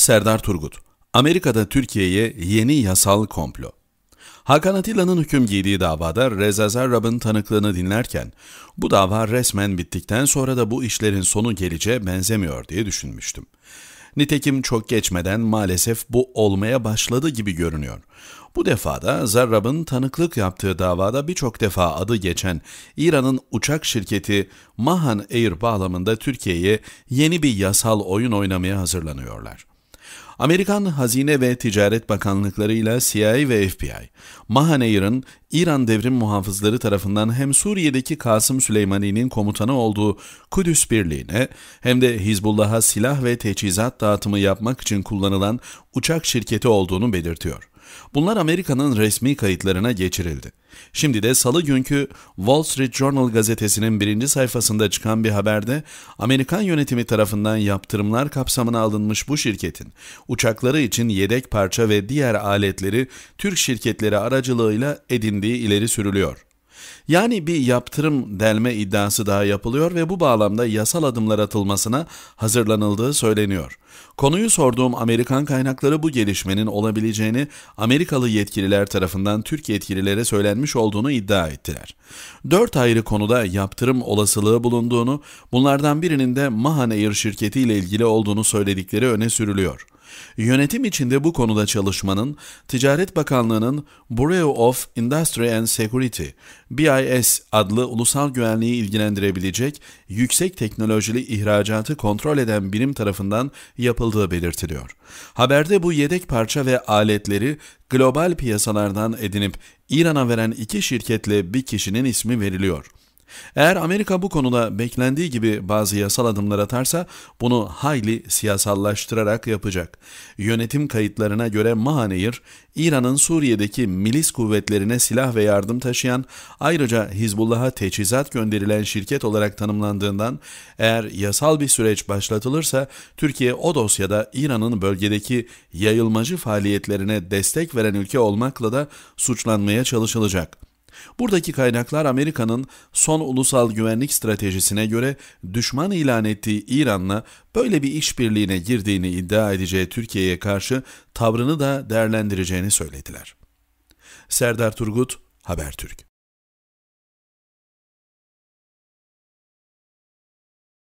Serdar Turgut, Amerika'da Türkiye'ye yeni yasal komplo. Hakan Atilla'nın hüküm giydiği davada Reza Zarrab'ın tanıklığını dinlerken, bu dava resmen bittikten sonra da bu işlerin sonu geleceğe benzemiyor diye düşünmüştüm. Nitekim çok geçmeden maalesef bu olmaya başladı gibi görünüyor. Bu defada Zarrab'ın tanıklık yaptığı davada birçok defa adı geçen İran'ın uçak şirketi Mahan Air bağlamında Türkiye'ye yeni bir yasal oyun oynamaya hazırlanıyorlar. Amerikan Hazine ve Ticaret Bakanlıkları ile CIA ve FBI, Mahaneir'in İran devrim muhafızları tarafından hem Suriye'deki Kasım Süleymani'nin komutanı olduğu Kudüs Birliği'ne hem de Hizbullah'a silah ve teçhizat dağıtımı yapmak için kullanılan uçak şirketi olduğunu belirtiyor. Bunlar Amerika'nın resmi kayıtlarına geçirildi. Şimdi de salı günkü Wall Street Journal gazetesinin birinci sayfasında çıkan bir haberde Amerikan yönetimi tarafından yaptırımlar kapsamına alınmış bu şirketin uçakları için yedek parça ve diğer aletleri Türk şirketleri aracılığıyla edindiği ileri sürülüyor. Yani bir yaptırım delme iddiası daha yapılıyor ve bu bağlamda yasal adımlar atılmasına hazırlanıldığı söyleniyor. Konuyu sorduğum Amerikan kaynakları bu gelişmenin olabileceğini Amerikalı yetkililer tarafından Türk yetkililere söylenmiş olduğunu iddia ettiler. Dört ayrı konuda yaptırım olasılığı bulunduğunu, bunlardan birinin de Mahan Air ile ilgili olduğunu söyledikleri öne sürülüyor. Yönetim içinde bu konuda çalışmanın Ticaret Bakanlığı'nın Bureau of Industry and Security BIS adlı ulusal güvenliği ilgilendirebilecek yüksek teknolojili ihracatı kontrol eden birim tarafından yapıldığı belirtiliyor. Haberde bu yedek parça ve aletleri global piyasalardan edinip İran'a veren iki şirketle bir kişinin ismi veriliyor. Eğer Amerika bu konuda beklendiği gibi bazı yasal adımlar atarsa bunu hayli siyasallaştırarak yapacak. Yönetim kayıtlarına göre Mahaneyir, İran'ın Suriye'deki milis kuvvetlerine silah ve yardım taşıyan, ayrıca Hizbullah'a teçhizat gönderilen şirket olarak tanımlandığından eğer yasal bir süreç başlatılırsa Türkiye o dosyada İran'ın bölgedeki yayılmacı faaliyetlerine destek veren ülke olmakla da suçlanmaya çalışılacak.'' Buradaki kaynaklar Amerika'nın son ulusal güvenlik stratejisine göre düşman ilan ettiği İran'la böyle bir işbirliğine girdiğini iddia edeceği Türkiye'ye karşı tavrını da değerlendireceğini söylediler. Serdar Turgut, Habertürk